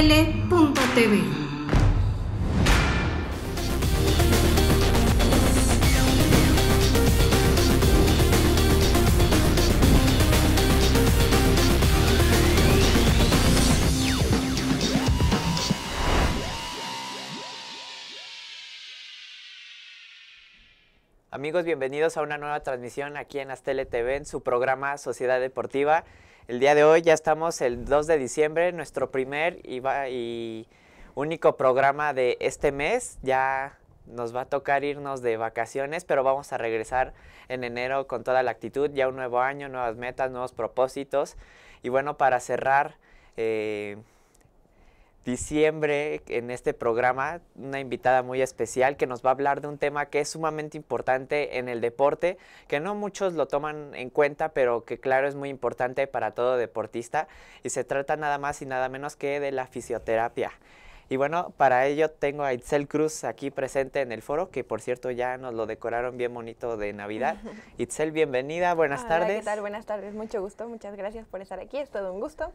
tele.tv. Amigos, bienvenidos a una nueva transmisión aquí en Astele TV en su programa Sociedad Deportiva. El día de hoy ya estamos el 2 de diciembre, nuestro primer y, y único programa de este mes. Ya nos va a tocar irnos de vacaciones, pero vamos a regresar en enero con toda la actitud, ya un nuevo año, nuevas metas, nuevos propósitos. Y bueno, para cerrar... Eh, diciembre en este programa una invitada muy especial que nos va a hablar de un tema que es sumamente importante en el deporte, que no muchos lo toman en cuenta, pero que claro es muy importante para todo deportista y se trata nada más y nada menos que de la fisioterapia. Y bueno, para ello tengo a Itzel Cruz aquí presente en el foro, que por cierto ya nos lo decoraron bien bonito de Navidad. Itzel, bienvenida, buenas tardes. ¿Qué tal? Buenas tardes, mucho gusto, muchas gracias por estar aquí, es todo un gusto.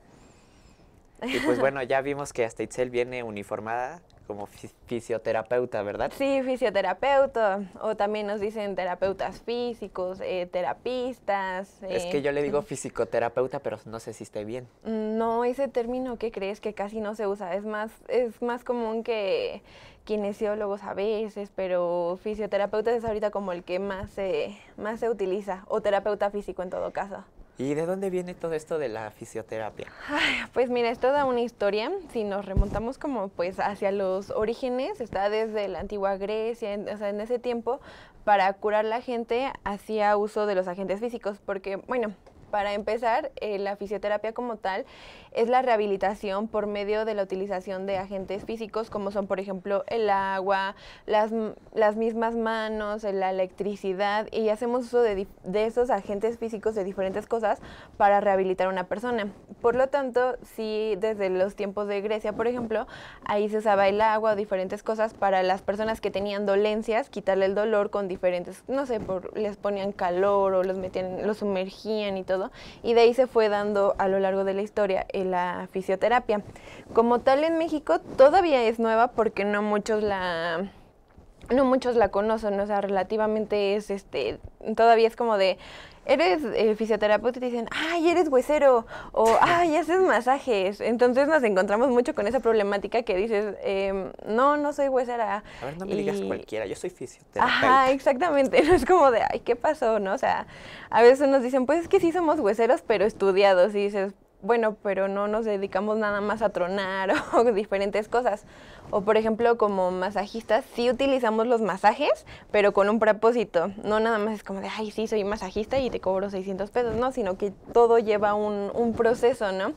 Y pues bueno, ya vimos que hasta Itzel viene uniformada como fisioterapeuta, ¿verdad? Sí, fisioterapeuta, o también nos dicen terapeutas físicos, eh, terapistas. Es que eh, yo le digo mm. fisioterapeuta pero no sé si está bien. Mm, no, ese término que crees que casi no se usa, es más, es más común que kinesiólogos a veces, pero fisioterapeuta es ahorita como el que más más se utiliza, o terapeuta físico en todo caso. ¿Y de dónde viene todo esto de la fisioterapia? pues mira, es toda una historia. Si nos remontamos como pues hacia los orígenes, está desde la antigua Grecia, o sea, en ese tiempo, para curar la gente hacía uso de los agentes físicos, porque bueno, para empezar, eh, la fisioterapia como tal es la rehabilitación por medio de la utilización de agentes físicos como son, por ejemplo, el agua, las, las mismas manos, la electricidad y hacemos uso de, esos agentes físicos de diferentes cosas para rehabilitar a una persona. Por lo tanto, si desde los tiempos de Grecia, por ejemplo, ahí se usaba el agua o diferentes cosas para las personas que tenían dolencias, quitarle el dolor con diferentes, no sé, les ponían calor o los metían, los sumergían y todo y de ahí se fue dando a lo largo de la historia en eh, la fisioterapia. Como tal en México todavía es nueva porque no muchos la no muchos la conocen, o sea, relativamente es, este, todavía es como de, eres eh, fisioterapeuta y te dicen, ay, eres huesero, o ay, haces masajes. Entonces nos encontramos mucho con esa problemática que dices, em, no, no soy huesera. A ver, no me digas cualquiera, yo soy fisioterapeuta. Ajá, exactamente, no es como de, ay, ¿qué pasó? ¿No? O sea, a veces nos dicen, pues es que sí somos hueseros, pero estudiados, y dices, bueno, pero no nos dedicamos nada más a tronar o diferentes cosas. O por ejemplo, como masajistas, sí utilizamos los masajes, pero con un propósito. No nada más es como de, ay, sí, soy masajista y te cobro 600 pesos, no, sino que todo lleva un, proceso, ¿no?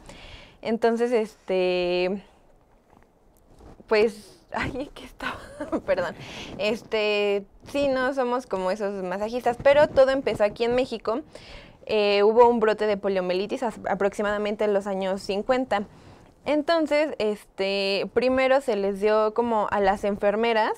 Entonces, este, pues ay, que estaba, perdón. Este, sí, no somos como esos masajistas, pero todo empezó aquí en México eh, hubo un brote de poliomielitis aproximadamente en los años 50. Entonces, este, primero se les dio como a las enfermeras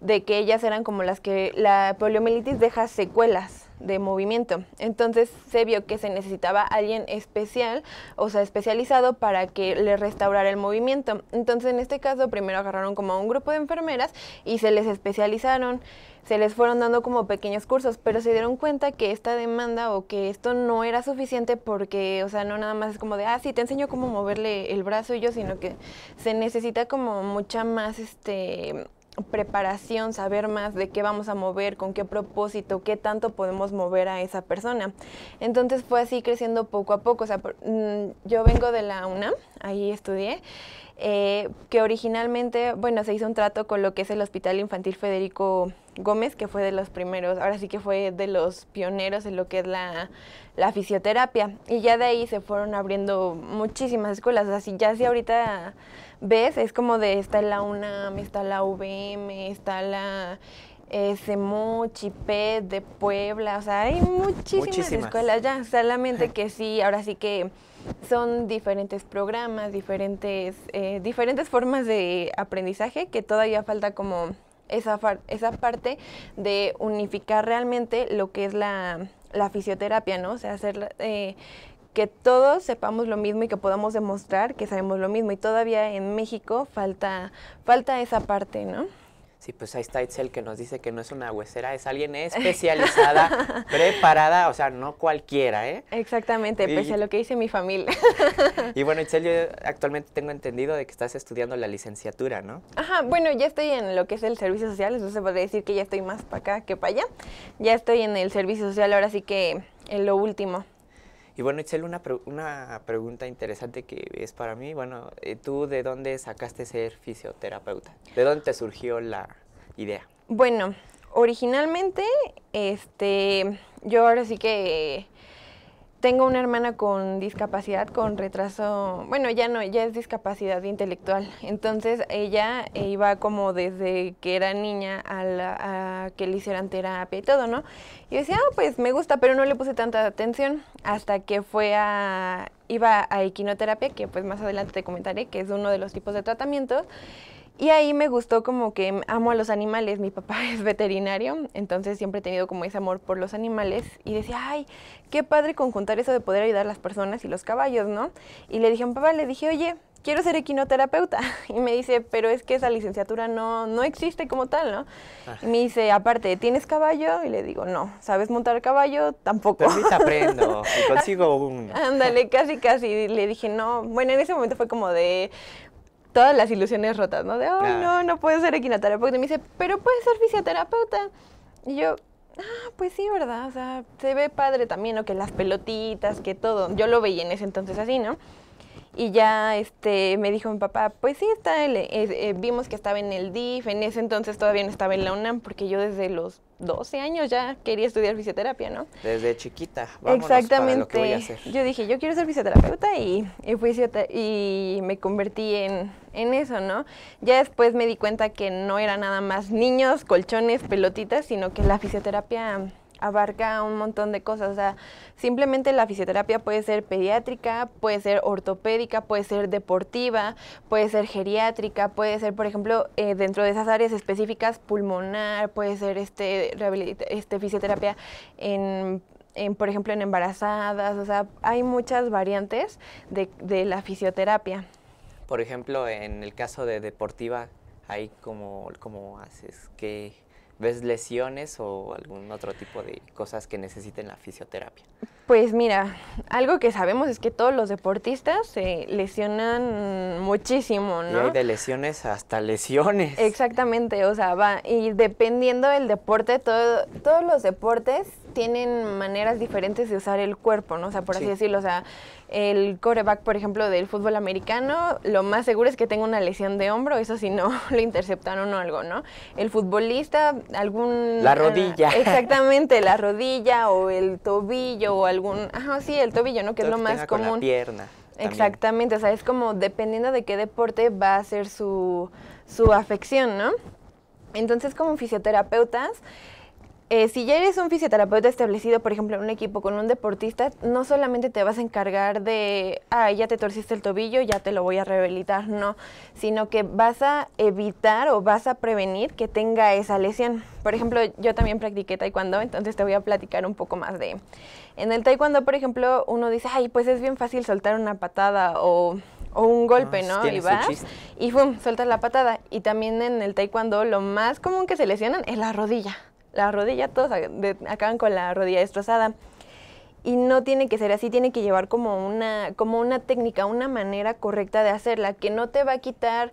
de que ellas eran como las que la poliomielitis deja secuelas de movimiento. Entonces se vio que se necesitaba alguien especial, o sea, especializado para que le restaurara el movimiento. Entonces en este caso primero agarraron como a un grupo de enfermeras y se les especializaron se les fueron dando como pequeños cursos, pero se dieron cuenta que esta demanda o que esto no era suficiente porque, o sea, no nada más es como de, ah, sí, te enseño cómo moverle el brazo y yo, sino que se necesita como mucha más, este, preparación, saber más de qué vamos a mover, con qué propósito, qué tanto podemos mover a esa persona. Entonces fue así creciendo poco a poco. sea, mm, yo vengo de la UNA, ahí estudié, eh, que originalmente, bueno, se hizo un trato con lo que es el Hospital Infantil Federico Gómez, que fue de los primeros, ahora sí que fue de los pioneros en lo que es la, la fisioterapia. Y ya de ahí se fueron abriendo muchísimas escuelas. así ya si ahorita ves, es como de está la UNAM, está la UVM, está la eh, de Puebla, o sea, hay muchísimas, escuelas ya, solamente que sí, ahora sí que son diferentes programas, diferentes, eh, diferentes formas de aprendizaje que todavía falta como esa, esa parte de unificar realmente lo que es la, fisioterapia, ¿no? O sea, hacer... Eh, que todos sepamos lo mismo y que podamos demostrar que sabemos lo mismo. Y todavía en México falta, falta esa parte, ¿no? Sí, pues ahí está Itzel que nos dice que no es una huesera, es alguien especializada, preparada, o sea, no cualquiera, ¿eh? Exactamente, pese a lo que dice mi familia. y bueno, Itzel, yo actualmente tengo entendido de que estás estudiando la licenciatura, ¿no? Ajá, bueno, ya estoy en lo que es el servicio social, entonces podría decir que ya estoy más para acá que para allá. Ya estoy en el servicio social, ahora sí que en lo último. Y bueno, Itzel, una, una pregunta interesante que es para mí, bueno, eh, ¿tú de dónde sacaste ser fisioterapeuta? ¿De dónde te surgió la idea? Bueno, originalmente, este, yo ahora sí que tengo una hermana con discapacidad, con retraso, bueno, ya no, ya es discapacidad intelectual. Entonces ella eh, iba como desde que era niña a, que le hicieran terapia y todo, ¿no? Y decía, ah, pues me gusta, pero no le puse tanta atención hasta que fue a, iba a equinoterapia, que pues más adelante te comentaré, que es uno de los tipos de tratamientos. Y ahí me gustó como que amo a los animales, mi papá es veterinario, entonces siempre he tenido como ese amor por los animales y decía, ay, qué padre conjuntar eso de poder ayudar a las personas y los caballos, ¿no? Y le dije a mi papá, le dije, oye, quiero ser equinoterapeuta. Y me dice, pero es que esa licenciatura no, no existe como tal, ¿no? Ah. Y me dice, aparte, ¿tienes caballo? Y le digo, no, ¿sabes montar caballo? Tampoco. ahorita aprendo y consigo ah, un Ándale, casi, casi. Y le dije, no. Bueno, en ese momento fue como de, todas las ilusiones rotas, ¿no? De, oh, no, no puedo ser equinoterapeuta. Y me dice, pero puedes ser fisioterapeuta. Y yo, ah, pues sí, ¿verdad? O sea, se ve padre también, ¿no? Que las pelotitas, que todo. Yo lo veía en ese entonces así, ¿no? Y ya este, me dijo mi papá, pues sí, está, el, eh, eh, vimos que estaba en el DIF, en ese entonces todavía no estaba en la UNAM, porque yo desde los 12 años ya quería estudiar fisioterapia, ¿no? Desde chiquita, vámonos Exactamente. Yo dije, yo quiero ser fisioterapeuta y, y me convertí en, en, eso, ¿no? Ya después me di cuenta que no era nada más niños, colchones, pelotitas, sino que la fisioterapia abarca un montón de cosas. O sea, simplemente la fisioterapia puede ser pediátrica, puede ser ortopédica, puede ser deportiva, puede ser geriátrica, puede ser, por ejemplo, eh, dentro de esas áreas específicas, pulmonar, puede ser este, este fisioterapia en por ejemplo, en embarazadas, o sea, hay muchas variantes de, la fisioterapia. Por ejemplo, en el caso de deportiva, hay como, como haces, que ¿Ves lesiones o algún otro tipo de cosas que necesiten la fisioterapia? Pues mira, algo que sabemos es que todos los deportistas se lesionan muchísimo, ¿no? hay de lesiones hasta lesiones. Exactamente, o sea, va, y dependiendo del deporte, todos los deportes tienen maneras diferentes de usar el cuerpo, ¿no? O sea, por así decirlo, o sea, el coreback, por ejemplo, del fútbol americano, lo más seguro es que tenga una lesión de hombro, eso si no lo interceptaron o algo, ¿no? El futbolista, algún... La rodilla. Ah, exactamente, la rodilla o el tobillo o algún... Ajá, sí, el tobillo, ¿no? Que es lo más común. la pierna. Exactamente, o sea, es como dependiendo de qué deporte va a ser su, su afección, ¿no? Entonces, como fisioterapeutas, eh, si ya eres un fisioterapeuta establecido, por ejemplo, en un equipo con un deportista, no solamente te vas a encargar de, ah, ya te torciste el tobillo, ya te lo voy a rehabilitar, no, sino que vas a evitar o vas a prevenir que tenga esa lesión. Por ejemplo, yo también practiqué taekwondo, entonces te voy a platicar un poco más de... En el taekwondo, por ejemplo, uno dice, ay, pues es bien fácil soltar una patada o un ah, golpe, ¿no? Y vas y ¡pum! sueltas la patada. Y también en el taekwondo lo más común que se lesionan es la rodilla la rodilla, todos acaban con la rodilla destrozada. Y no tiene que ser así, tiene que llevar como una, como una técnica, una manera correcta de hacerla, que no te va a quitar,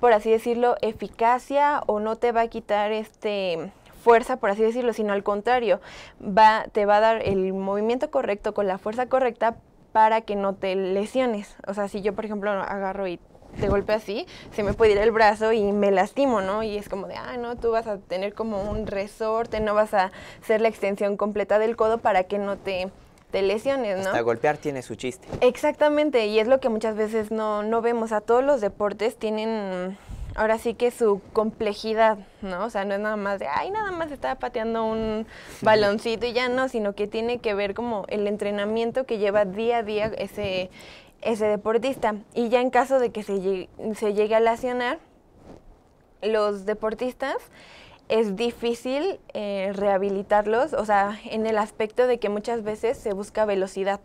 por así decirlo, eficacia o no te va a quitar este fuerza, por así decirlo, sino al contrario, va, te va a dar el movimiento correcto con la fuerza correcta para que no te lesiones. O sea, si yo, por ejemplo, agarro y te golpe así, se me puede ir el brazo y me lastimo, ¿no? Y es como de, ah, no, tú vas a tener como un resorte, no vas a hacer la extensión completa del codo para que no te te lesiones, ¿no? Hasta golpear tiene su chiste. Exactamente, y es lo que muchas veces no, no vemos. A todos los deportes tienen ahora sí que su complejidad, ¿no? O sea, no es nada más de, ay, nada más estaba pateando un baloncito y ya no, sino que tiene que ver como el entrenamiento que lleva día a día ese, ese deportista. Y ya en caso de que se llegue, se llegue a lesionar, los deportistas es difícil eh, rehabilitarlos, o sea, en el aspecto de que muchas veces se busca velocidad.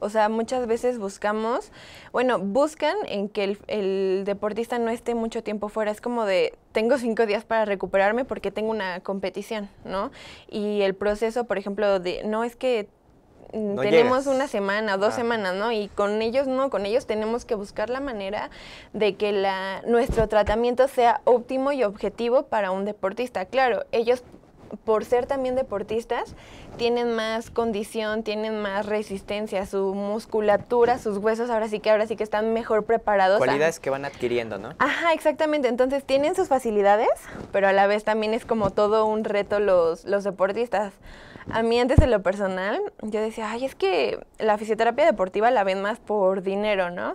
O sea, muchas veces buscamos, bueno, buscan en que el, el, deportista no esté mucho tiempo fuera. Es como de, tengo cinco días para recuperarme porque tengo una competición, ¿no? Y el proceso, por ejemplo, de, no es que tenemos una semana, dos semanas, ¿no? Y con ellos no, con ellos tenemos que buscar la manera de que la, nuestro tratamiento sea óptimo y objetivo para un deportista. Claro, ellos por ser también deportistas, tienen más condición, tienen más resistencia, su musculatura, sus huesos, ahora sí que ahora sí que están mejor preparados. Cualidades que van adquiriendo, ¿no? Ajá, exactamente. Entonces tienen sus facilidades, pero a la vez también es como todo un reto los, los deportistas. A mí antes de lo personal, yo decía, ay, es que la fisioterapia deportiva la ven más por dinero, ¿no?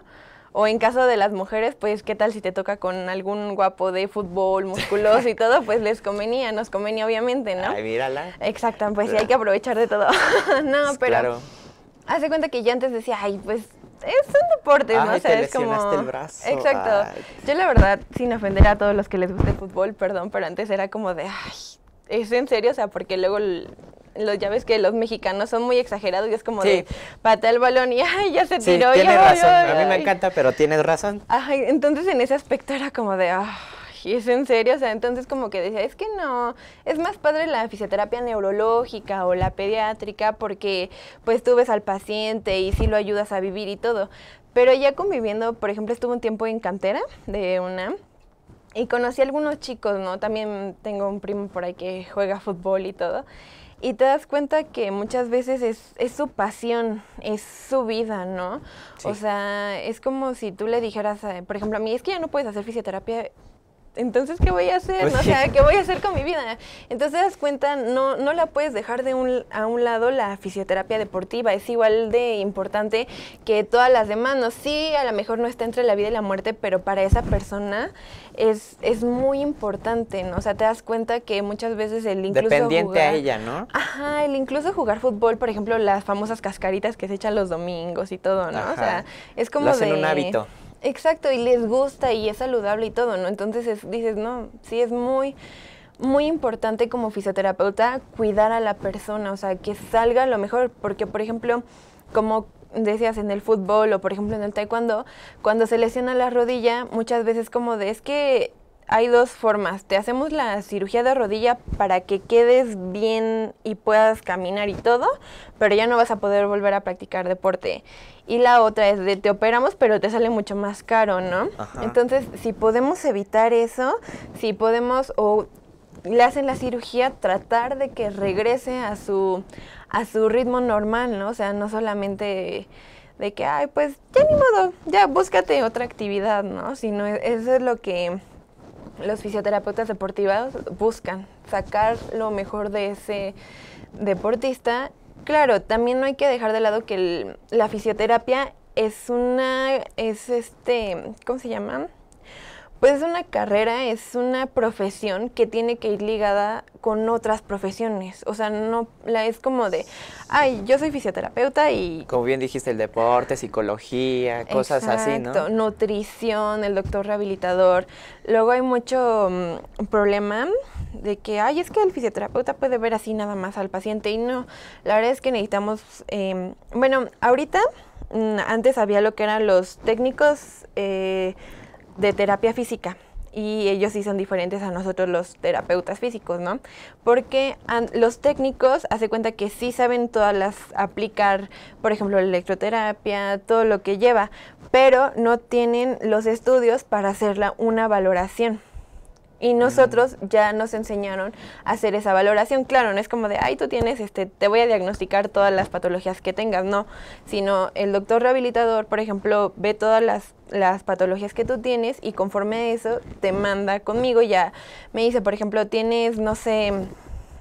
O en caso de las mujeres, pues qué tal si te toca con algún guapo de fútbol, musculoso y todo, pues les convenía, nos convenía obviamente, ¿no? Ay, mírala. Exacto, pues sí, hay que aprovechar de todo. no, pues, pero... Claro. Hace cuenta que yo antes decía, ay, pues es un deporte, ¿no? O sea, es como. El brazo. Exacto. Yo la verdad, sin ofender a todos los que les guste el fútbol, perdón, pero antes era como de, Ay, es en serio, o sea, porque luego los, ya ves que los mexicanos son muy exagerados y es como de patea el balón y ya se tiró. Sí, razón, a mí me encanta, pero tienes razón. entonces en ese aspecto era como de, es en serio, o sea, entonces como que decía, es que no, es más padre la fisioterapia neurológica o la pediátrica porque pues tú ves al paciente y sí lo ayudas a vivir y todo. Pero ya conviviendo, por ejemplo, estuve un tiempo en cantera de una y conocí algunos chicos, ¿no? También tengo un primo por ahí que juega fútbol y todo y te das cuenta que muchas veces es, es su pasión, es su vida, ¿no? O sea, es como si tú le dijeras, por ejemplo, a mí, es que ya no puedes hacer fisioterapia entonces, ¿qué voy a hacer? Pues o sea, ¿qué voy a hacer con mi vida? Entonces, te das cuenta, no, no la puedes dejar de un, a un lado la fisioterapia deportiva. Es igual de importante que todas las demás. No, sí, a lo mejor no está entre la vida y la muerte, pero para esa persona es, es muy importante, ¿no? O sea, te das cuenta que muchas veces el incluso Dependiente a ella, ¿no? Ajá, el incluso jugar fútbol, por ejemplo, las famosas cascaritas que se echan los domingos y todo, ¿no? O sea, es como Lo hacen un hábito. Exacto, y les gusta y es saludable y todo, ¿no? Entonces dices, no, sí es muy, muy importante como fisioterapeuta cuidar a la persona, o sea, que salga lo mejor, porque por ejemplo, como decías en el fútbol o por ejemplo en el taekwondo, cuando se lesiona la rodilla, muchas veces como de es que hay dos formas. Te hacemos la cirugía de rodilla para que quedes bien y puedas caminar y todo, pero ya no vas a poder volver a practicar deporte. Y la otra es de te operamos, pero te sale mucho más caro, ¿no? Entonces, si podemos evitar eso, si podemos o le hacen la cirugía, tratar de que regrese a su a su ritmo normal, ¿no? O sea, no solamente de que, ay, pues ya ni modo, ya búscate otra actividad, ¿no? Sino e, eso es lo que los fisioterapeutas deportivos buscan sacar lo mejor de ese deportista. Claro, también no hay que dejar de lado que la fisioterapia es una, es este, ¿cómo se llama? Pues es una carrera es una profesión que tiene que ir ligada con otras profesiones. O sea, no la es como de, ay, yo soy fisioterapeuta y... Como bien dijiste, el deporte, psicología, cosas así, ¿no? Nutrición, el doctor rehabilitador. Luego hay mucho mm, problema de que, ay, es que el fisioterapeuta puede ver así nada más al paciente. Y no, la verdad es que necesitamos, em, bueno, ahorita mm, antes había lo que eran los técnicos... Eh, de terapia física y ellos sí son diferentes a nosotros los terapeutas físicos, ¿no? Porque los técnicos hace cuenta que sí saben todas las aplicar, por ejemplo, la electroterapia, todo lo que lleva, pero no tienen los estudios para hacerla una valoración. Y nosotros ya nos enseñaron a hacer esa valoración. Claro, no es como de, ay, tú tienes, este, te voy a diagnosticar todas las patologías que tengas, no, sino el doctor rehabilitador, por ejemplo, ve todas las, las patologías que tú tienes y conforme a eso te manda conmigo. Ya me dice, por ejemplo, tienes, no sé,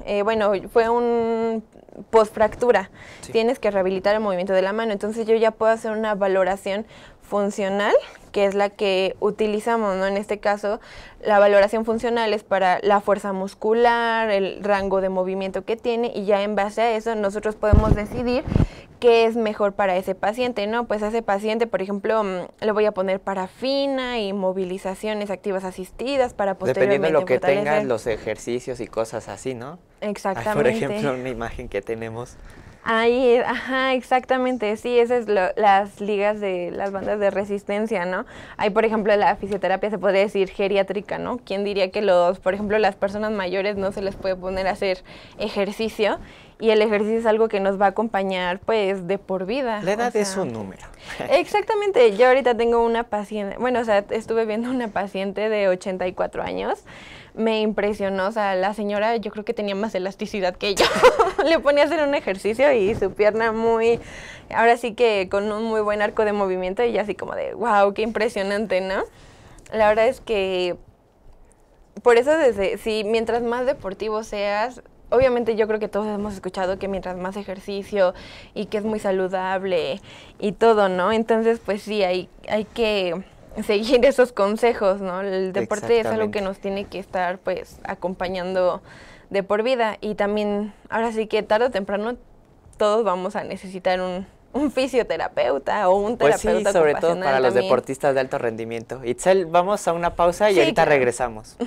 eh, bueno, fue un postfractura tienes que rehabilitar el movimiento de la mano. Entonces yo ya puedo hacer una valoración funcional que es la que utilizamos, ¿no? En este caso, la valoración funcional es para la fuerza muscular, el rango de movimiento que tiene y ya en base a eso nosotros podemos decidir qué es mejor para ese paciente, ¿no? Pues a ese paciente, por ejemplo, mm, le voy a poner parafina y movilizaciones activas asistidas para posteriormente Dependiendo de lo que tengas, los ejercicios y cosas así, ¿no? Exactamente. por ejemplo, una imagen que tenemos Ahí, ajá, exactamente, sí, esas son las ligas de las bandas de resistencia, ¿no? Hay, por ejemplo, la fisioterapia se podría decir geriátrica, ¿no? ¿Quién diría que los, por ejemplo, las personas mayores no se les puede poner a hacer ejercicio? y el ejercicio es algo que nos va a acompañar pues de por vida. La edad es un número. Exactamente, yo ahorita tengo una paciente, bueno, o sea, estuve viendo una paciente de 84 años me impresionó. O sea, la señora yo creo que tenía más elasticidad que yo. Le ponía a hacer un ejercicio y su pierna muy, ahora sí que con un muy buen arco de movimiento y así como de, wow, qué impresionante, ¿no? La verdad es que por eso desde, si mientras más deportivo seas, obviamente yo creo que todos hemos escuchado que mientras más ejercicio y que es muy saludable y todo, ¿no? Entonces, pues sí, hay, hay que seguir esos consejos, ¿no? El deporte es algo que nos tiene que estar pues acompañando de por vida y también ahora sí que tarde o temprano todos vamos a necesitar un, un fisioterapeuta o un terapeuta. Pues sí, sobre todo para los deportistas de alto rendimiento. Itzel, vamos a una pausa y ahorita regresamos.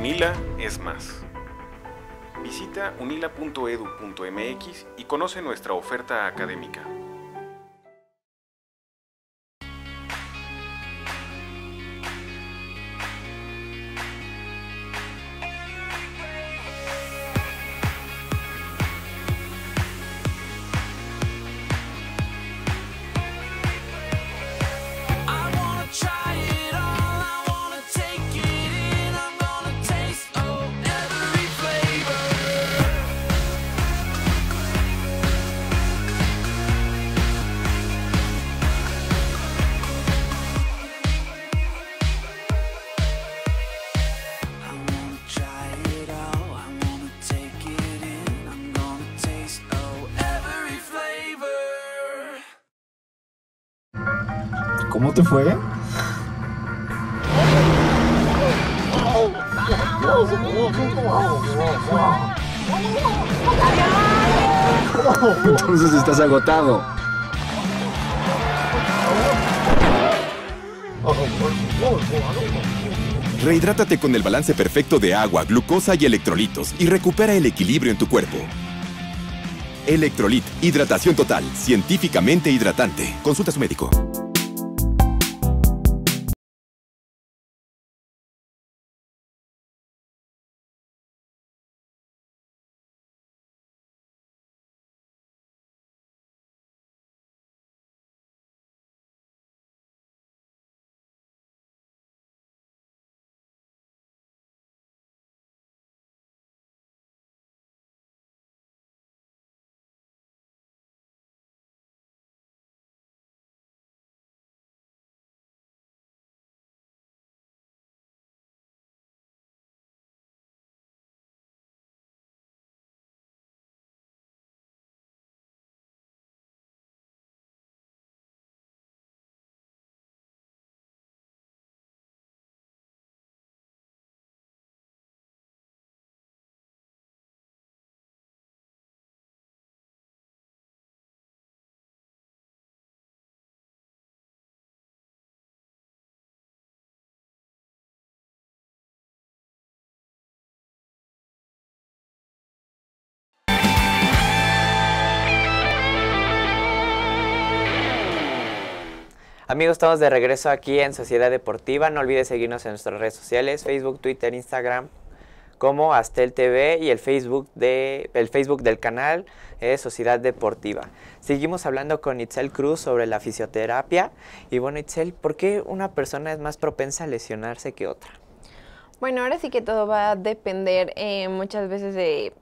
Unila es más. Visita unila.edu.mx y conoce nuestra oferta académica. ¿Cómo te fue? Entonces estás agotado. Rehidrátate con el balance perfecto de agua, glucosa y electrolitos y recupera el equilibrio en tu cuerpo. Electrolit, hidratación total, científicamente hidratante. Consulta a su médico. Amigos, estamos de regreso aquí en Sociedad Deportiva. No olvides seguirnos en nuestras redes sociales, Facebook, Twitter, Instagram, como Astel TV y el Facebook, de, el Facebook del canal Sociedad Deportiva. Seguimos hablando con Itzel Cruz sobre la fisioterapia. Y bueno, Itzel, ¿por qué una persona es más propensa a lesionarse que otra? Bueno, ahora sí que todo va a depender eh, muchas veces de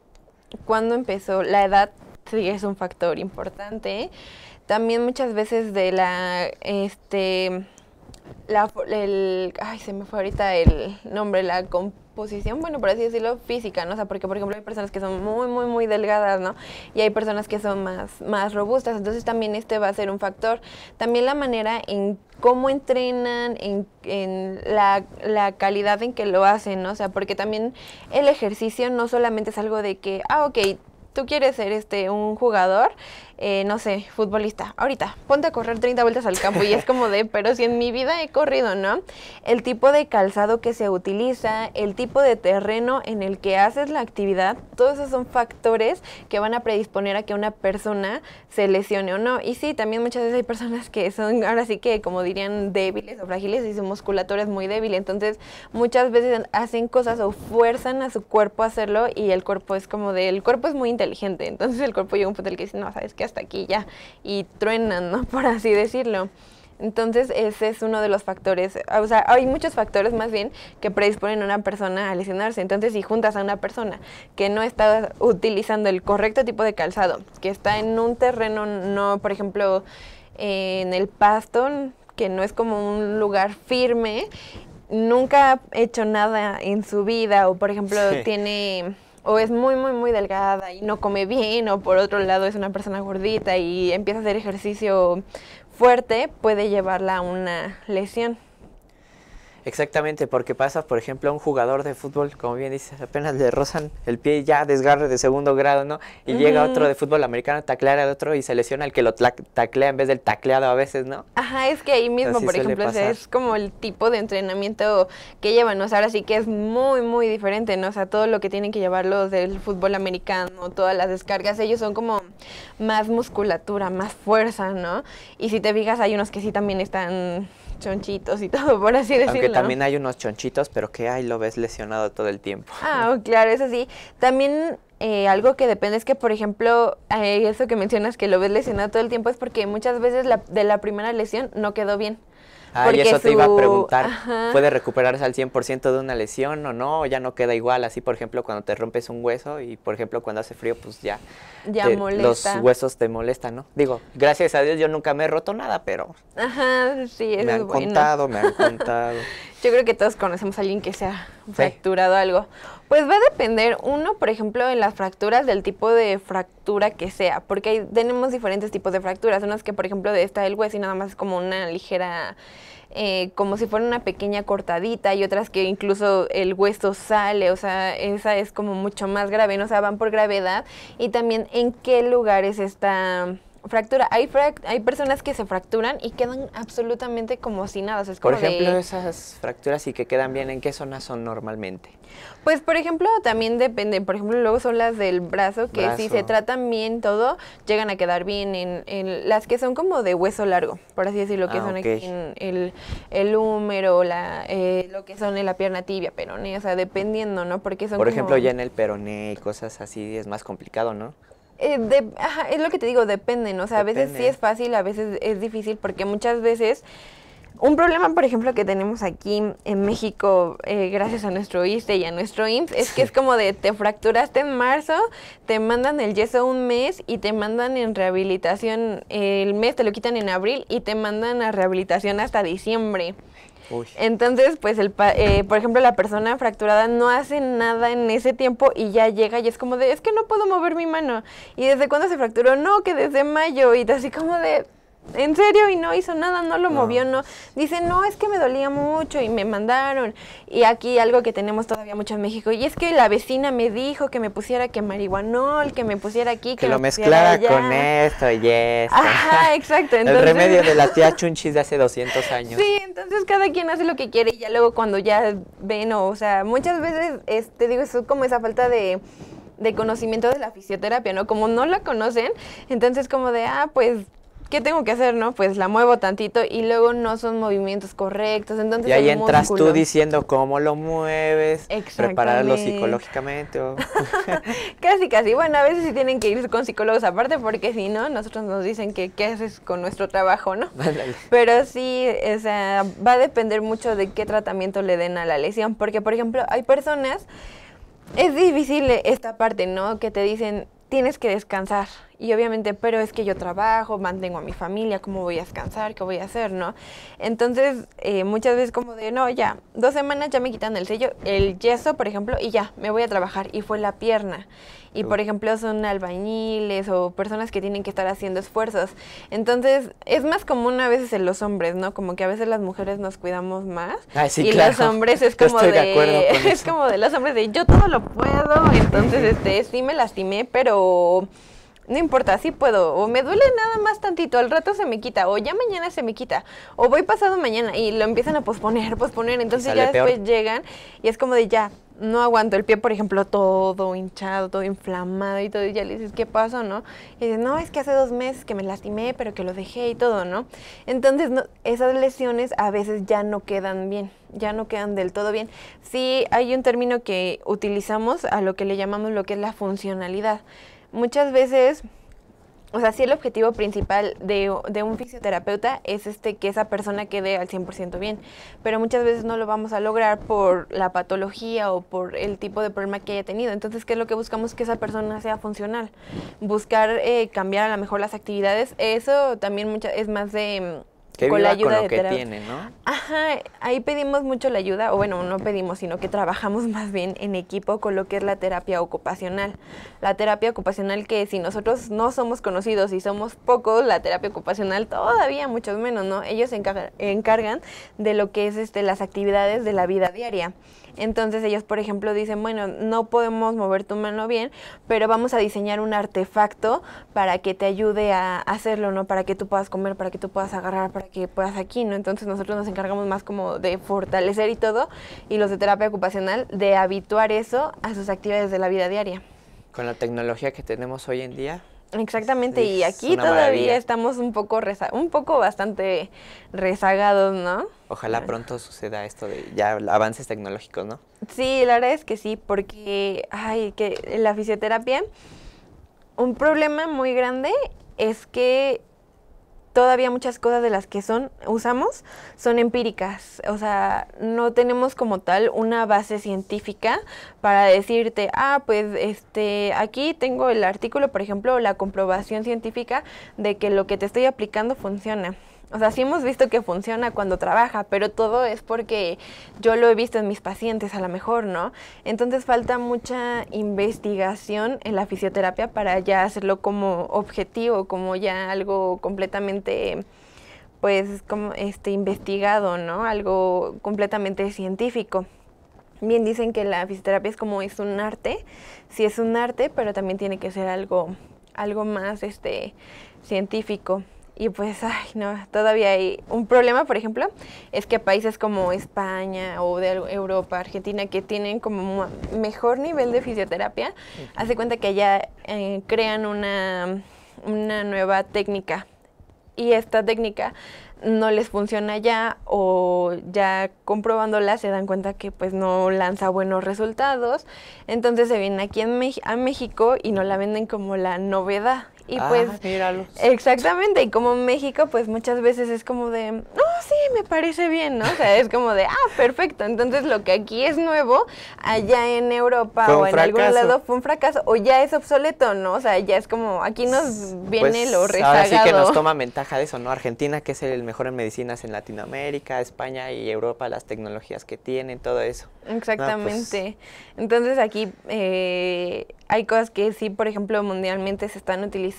cuándo empezó, la edad sí es un factor importante. También muchas veces de la, este, la, el, ay, se me fue ahorita el nombre, la composición, bueno, por así decirlo, física, ¿no? O sea, porque, por ejemplo, hay personas que son muy, muy, muy delgadas, ¿no? Y hay personas que son más, más robustas, entonces también este va a ser un factor. También la manera en cómo entrenan, en, la, calidad en que lo hacen, ¿no? O sea, porque también el ejercicio no solamente es algo de que, ah, ok, tú quieres ser este un jugador, eh, no sé, futbolista, ahorita, ponte a correr 30 vueltas al campo y es como de, pero si en mi vida he corrido, ¿no? El tipo de calzado que se utiliza, el tipo de terreno en el que haces la actividad, todos esos son factores que van a predisponer a que una persona se lesione o no. Y sí, también muchas veces hay personas que son, ahora sí que, como dirían, débiles o frágiles y su musculatura es muy débil. Entonces, muchas veces hacen cosas o fuerzan a su cuerpo a hacerlo y el cuerpo es como de, el cuerpo es muy inteligente. Entonces, el cuerpo llega un punto en el que dice, no, ¿sabes qué? hasta aquí ya y truenan, ¿no? Por así decirlo. Entonces ese es uno de los factores, o sea, hay muchos factores más bien que predisponen a una persona a lesionarse. Entonces si juntas a una persona que no está utilizando el correcto tipo de calzado, que está en un terreno, no, por ejemplo, en el pasto, que no es como un lugar firme, nunca ha hecho nada en su vida o por ejemplo tiene o es muy, muy, muy delgada y no come bien, o por otro lado es una persona gordita y empieza a hacer ejercicio fuerte, puede llevarla a una lesión. Exactamente, porque pasa, por ejemplo, a un jugador de fútbol, como bien dices, apenas le rozan el pie y ya desgarre de segundo grado, ¿no? Y llega otro de fútbol americano, taclear al otro y se lesiona el que lo taclea en vez del tacleado a veces, ¿no? Ajá, es que ahí mismo, por ejemplo, es como el tipo de entrenamiento que llevan, o sea, ahora sí que es muy, muy diferente, ¿no? O sea, todo lo que tienen que llevar los del fútbol americano, todas las descargas, ellos son como más musculatura, más fuerza, ¿no? Y si te fijas, hay unos que sí también están chonchitos y todo, por así decirlo. Aunque también hay unos chonchitos, pero que ahí lo ves lesionado todo el tiempo. Ah, oh, claro, eso sí. También eh, algo que depende es que, por ejemplo, eh, eso que mencionas que lo ves lesionado todo el tiempo es porque muchas veces la, de la primera lesión no quedó bien. Ah, y eso te iba a preguntar, ¿puede recuperarse al 100% de una lesión o no? ¿Ya no queda igual? Así, por ejemplo, cuando te rompes un hueso y, por ejemplo, cuando hace frío, pues ya, ya los huesos te molestan, ¿no? Digo, gracias a Dios yo nunca me he roto nada, pero Ajá, sí, me han contado, me han contado. yo creo que todos conocemos a alguien que se ha fracturado algo. Pues va a depender, uno, por ejemplo, en las fracturas, del tipo de fractura que sea, porque tenemos diferentes tipos de fracturas, unas que, por ejemplo, de esta el hueso y nada más es como una ligera, eh, como si fuera una pequeña cortadita, y otras que incluso el hueso sale, o sea, esa es como mucho más grave, ¿no? o sea, van por gravedad, y también en qué lugares está fractura. Hay, hay personas que se fracturan y quedan absolutamente como si nada. es por ejemplo, esas fracturas y que quedan bien, ¿en qué zonas son normalmente? Pues, por ejemplo, también depende. Por ejemplo, luego son las del brazo, que si se tratan bien todo, llegan a quedar bien. En, en, las que son como de hueso largo, por así decirlo, que ah, son el, el húmero, la, eh, lo que son en la pierna tibia, peroné, o sea, dependiendo, ¿no? Porque son Por ejemplo, ya en el peroné y cosas así es más complicado, ¿no? Eh, ajá, es lo que te digo, dependen. O sea, a veces sí es fácil, a veces es difícil, porque muchas veces un problema, por ejemplo, que tenemos aquí en México, eh, gracias a nuestro ISTE y a nuestro IMSS, es que es como de te fracturaste en marzo, te mandan el yeso un mes y te mandan en rehabilitación el mes, te lo quitan en abril y te mandan a rehabilitación hasta diciembre. Entonces, pues, el eh, por ejemplo, la persona fracturada no hace nada en ese tiempo y ya llega y es como de, es que no puedo mover mi mano. ¿Y desde cuándo se fracturó? No, que desde mayo. Y así como de, en serio y no hizo nada, no lo movió, no. Dice, no, es que me dolía mucho y me mandaron. Y aquí algo que tenemos todavía mucho en México, y es que la vecina me dijo que me pusiera que marihuanol, que me pusiera aquí, que, lo mezclara con esto y esto. Ajá, exacto. El remedio de la tía Chunchis de hace 200 años. Sí, entonces cada quien hace lo que quiere y ya luego cuando ya ven, o, sea, muchas veces, te digo, es como esa falta de de conocimiento de la fisioterapia, ¿no? Como no la conocen, entonces como de, ah, pues ¿qué tengo que hacer, no? Pues la muevo tantito y luego no son movimientos correctos. Entonces y ahí entras tú diciendo cómo lo mueves, prepararlo psicológicamente. casi, casi. Bueno, a veces sí tienen que ir con psicólogos aparte porque si no, nosotros nos dicen que qué haces con nuestro trabajo, ¿no? Pero sí, o sea, va a depender mucho de qué tratamiento le den a la lesión. Porque, por ejemplo, hay personas, es difícil esta parte, ¿no? Que te dicen, tienes que descansar y obviamente, pero es que yo trabajo, mantengo a mi familia, ¿cómo voy a descansar? ¿Qué voy a hacer? ¿No? Entonces, eh, muchas veces como de, no, ya, dos semanas ya me quitan el sello, el yeso, por ejemplo, y ya, me voy a trabajar. Y fue la pierna. Y, por ejemplo, son albañiles o personas que tienen que estar haciendo esfuerzos. Entonces, es más común a veces en los hombres, ¿no? Como que a veces las mujeres nos cuidamos más. Ah, sí, y los hombres es como de, de es como de los hombres de yo todo lo puedo, entonces este sí me lastimé, pero no importa, sí puedo, o me duele nada más tantito, al rato se me quita, o ya mañana se me quita, o voy pasado mañana y lo empiezan a posponer, posponer, entonces ya después llegan y es como de ya, no aguanto el pie, por ejemplo, todo hinchado, todo inflamado y todo, y ya le dices, ¿qué pasó, no? Y dices, no, es que hace dos meses que me lastimé, pero que lo dejé y todo, ¿no? Entonces, esas lesiones a veces ya no quedan bien, ya no quedan del todo bien. Sí, hay un término que utilizamos a lo que le llamamos lo que es la funcionalidad muchas veces, o sea, si el objetivo principal de, un fisioterapeuta es este que esa persona quede al 100% bien, pero muchas veces no lo vamos a lograr por la patología o por el tipo de problema que haya tenido. Entonces, ¿qué es lo que buscamos? Que esa persona sea funcional. Buscar eh, cambiar a lo mejor las actividades, eso también mucha, es más de mm, con la ayuda que tiene, ¿no? Ajá, ahí pedimos mucho la ayuda, o bueno, no pedimos, sino que trabajamos más bien en equipo con lo que es la terapia ocupacional. La terapia ocupacional que si nosotros no somos conocidos y somos pocos, la terapia ocupacional todavía mucho menos, ¿no? Ellos se encargan de lo que es este, las actividades de la vida diaria. Entonces ellos, por ejemplo, dicen, bueno, no podemos mover tu mano bien, pero vamos a diseñar un artefacto para que te ayude a hacerlo, ¿no? Para que tú puedas comer, para que tú puedas agarrar, para que puedas aquí, ¿no? Entonces nosotros nos encargamos más como de fortalecer y todo, y los de terapia ocupacional de habituar eso a sus actividades de la vida diaria. Con la tecnología que tenemos hoy en día, Exactamente, y aquí todavía estamos un poco, un poco bastante rezagados, ¿no? Ojalá pronto suceda esto de ya avances tecnológicos, ¿no? Sí, la verdad es que sí, porque ay, que la fisioterapia, un problema muy grande es que todavía muchas cosas de las que son usamos son empíricas, o sea, no tenemos como tal una base científica para decirte, ah, pues este, aquí tengo el artículo, por ejemplo, la comprobación científica de que lo que te estoy aplicando funciona. O sea, sí hemos visto que funciona cuando trabaja, pero todo es porque yo lo he visto en mis pacientes a lo mejor, ¿no? Entonces falta mucha investigación en la fisioterapia para ya hacerlo como objetivo, como ya algo completamente pues como este investigado, ¿no? Algo completamente científico. Bien dicen que la fisioterapia es como es un arte, sí es un arte, pero también tiene que ser algo algo más este científico. Y pues, ay, no, todavía hay un problema, por ejemplo, es que países como España o de Europa, Argentina, que tienen como mejor nivel de fisioterapia, hace cuenta que ya eh, crean una, nueva técnica y esta técnica no les funciona ya o ya comprobándola se dan cuenta que pues no lanza buenos resultados. Entonces se vienen aquí a México y no la venden como la novedad y ah, pues... Exactamente, y como México, pues muchas veces es como de, no, sí, me parece bien, ¿no? O sea, es como de, ah, perfecto. Entonces lo que aquí es nuevo, allá en Europa o en algún lado fue un fracaso, o ya es obsoleto, ¿no? O sea, ya es como, aquí nos viene pues, lo rezagado. Ahora sí que nos toma ventaja de eso, ¿no? Argentina, que es el mejor en medicinas en Latinoamérica, España y Europa, las tecnologías que tienen, todo eso. Pues, exactamente. Entonces aquí eh, hay cosas que sí, por ejemplo, mundialmente se están utilizando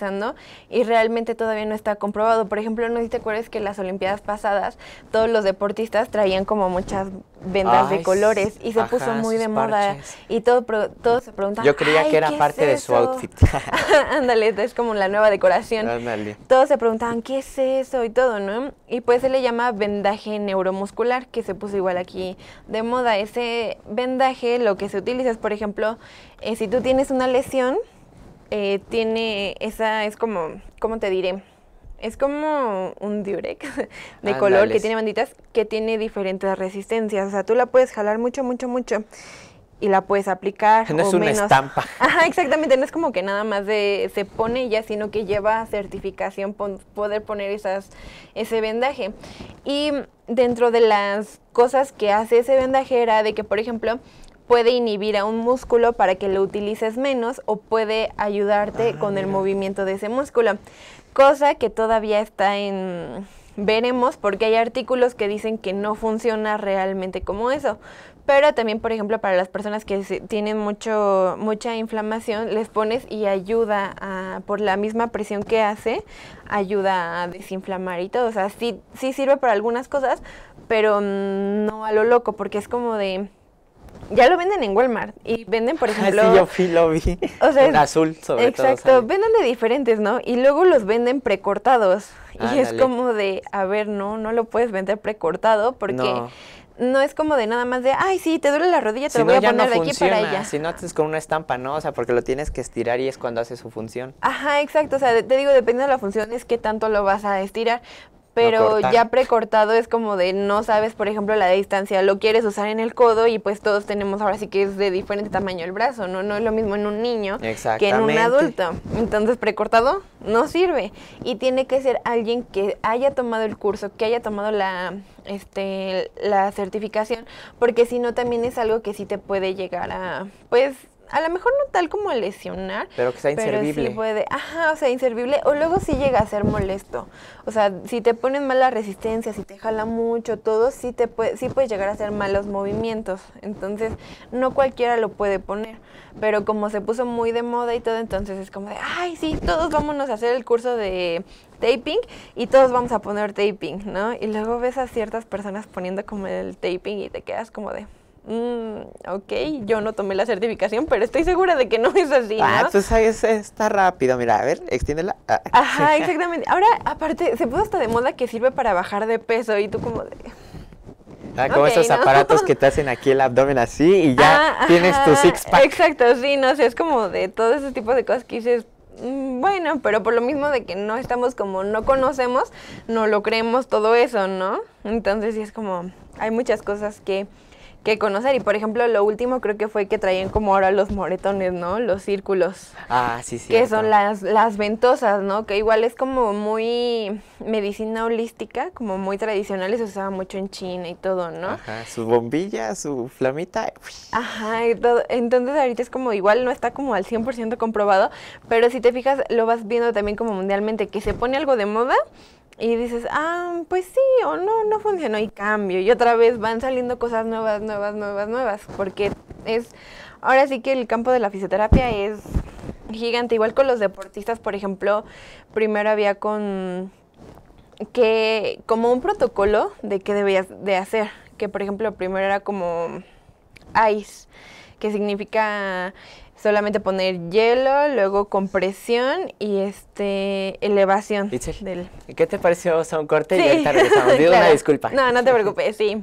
y realmente todavía no está comprobado. Por ejemplo, no si te acuerdas que en las Olimpiadas pasadas todos los deportistas traían como muchas vendas de colores y se puso muy de moda y todo, todos se preguntaban. Yo creía que era parte de su outfit. Ándale, es como la nueva decoración. Todos se preguntaban, ¿qué es eso? Y todo, ¿no? Y pues se le llama vendaje neuromuscular, que se puso igual aquí de moda. Ese vendaje lo que se utiliza es, por ejemplo, eh, si tú tienes una lesión, eh, tiene esa, es como, ¿cómo te diré? Es como un diurex de color que tiene banditas que tiene diferentes resistencias. O sea, tú la puedes jalar mucho, mucho, mucho y la puedes aplicar. No es una menos. estampa. Ajá, exactamente. No es como que nada más de, se pone ya, sino que lleva certificación poder poner esas, ese vendaje. Y dentro de las cosas que hace ese vendaje era de que, por ejemplo, puede inhibir a un músculo para que lo utilices menos o puede ayudarte ah, con el movimiento de ese músculo. Cosa que todavía está en... Veremos porque hay artículos que dicen que no funciona realmente como eso. Pero también, por ejemplo, para las personas que tienen mucho, mucha inflamación, les pones y ayuda a, por la misma presión que hace, ayuda a desinflamar y todo. O sea, sí, sí sirve para algunas cosas, pero mm, no a lo loco, porque es como de ya lo venden en Walmart y venden, por ah, ejemplo... sí, en azul, sobre todo. Exacto, venden de diferentes, ¿no? Y luego los venden precortados. y es como de, a ver, no, no lo puedes vender precortado porque... No es como de nada más de, ay, sí, te duele la rodilla, te lo voy a poner de aquí para allá. Si no, es con una estampa, ¿no? O sea, porque lo tienes que estirar y es cuando hace su función. Ajá, exacto. O sea, te digo, depende de la función, es qué tanto lo vas a estirar pero ya precortado es como de no sabes, por ejemplo, la distancia, lo quieres usar en el codo y pues todos tenemos ahora sí que es de diferente tamaño el brazo, ¿no? No es lo mismo en un niño que en un adulto. Entonces, precortado no sirve y tiene que ser alguien que haya tomado el curso, que haya tomado la este la certificación, porque si no también es algo que sí te puede llegar a pues a lo mejor no tal como lesionar. Pero que sea inservible. Pero sí puede, ajá, o sea, inservible. O luego sí llega a ser molesto. O sea, si te ponen mala resistencia, si te jala mucho, todo, sí, te puede, sí puedes llegar a hacer malos movimientos. Entonces, no cualquiera lo puede poner. Pero como se puso muy de moda y todo, entonces es como de, ay, sí, todos vámonos a hacer el curso de taping y todos vamos a poner taping, ¿no? Y luego ves a ciertas personas poniendo como el taping y te quedas como de, mmm, ok, yo no tomé la certificación, pero estoy segura de que no es así. Ah, ¿no? Ah, entonces está rápido, mira, a ver, extiéndela. Ah. Ajá, exactamente. Ahora, aparte, se puso hasta de moda que sirve para bajar de peso y tú como de... Ah, como esos aparatos que te hacen aquí el abdomen así y ya ah, tienes tus tu six-pack. Exacto, sí, no sé, es como de todo ese tipo de cosas que dices, mm, bueno, pero por lo mismo de que no estamos como, no conocemos, no lo creemos todo eso, ¿no? Entonces sí es como, hay muchas cosas que que conocer. Y por ejemplo, lo último creo que fue que traían como ahora los moretones, ¿no? Los círculos. Ah, sí, sí. Que son las, las ventosas, ¿no? Que igual es como muy medicina holística, como muy tradicional, y se usaba mucho en China y todo, ¿no? Ajá, su bombilla, su flamita. Ajá, y todo. Entonces ahorita es como igual no está como al 100% comprobado, pero si te fijas, lo vas viendo también como mundialmente, que se pone algo de moda y dices, ah, pues sí, o no, no funcionó y cambio. Y otra vez van saliendo cosas nuevas, nuevas, nuevas, nuevas, porque es, ahora sí que el campo de la fisioterapia es gigante, igual con los deportistas, por ejemplo, primero había con que como un protocolo de qué debías de hacer, que por ejemplo primero era como ICE, que significa solamente poner hielo, luego compresión y este elevación. del... ¿Qué te pareció? Son corte sí. y ya te regresamos. Pido una disculpa. No, no te preocupes, sí.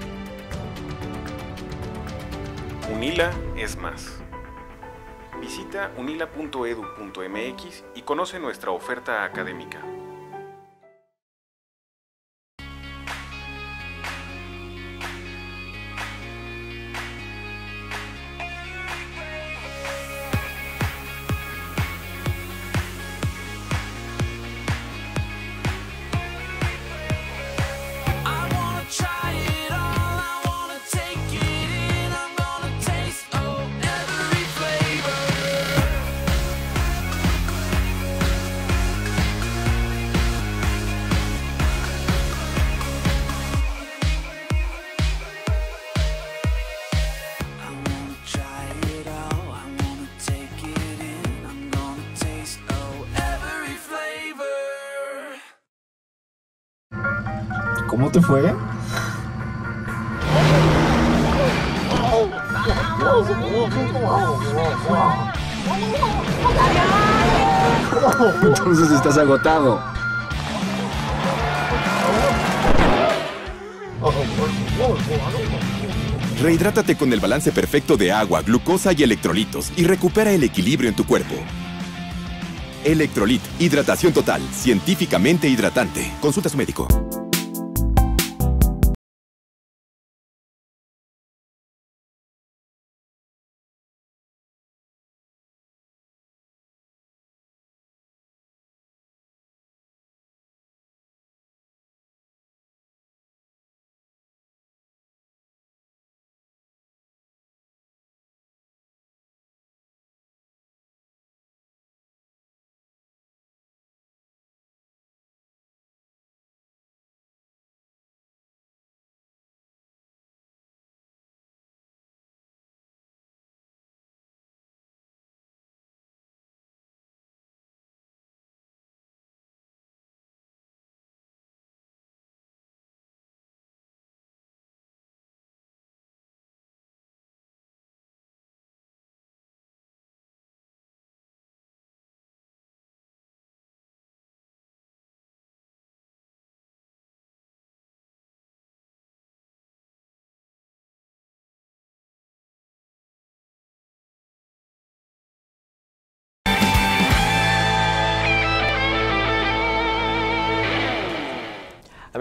Unila es más. Visita unila.edu.mx y conoce nuestra oferta académica. te fue? Entonces estás agotado. Rehidrátate con el balance perfecto de agua, glucosa y electrolitos y recupera el equilibrio en tu cuerpo. Electrolit, hidratación total, científicamente hidratante. Consulta a su médico.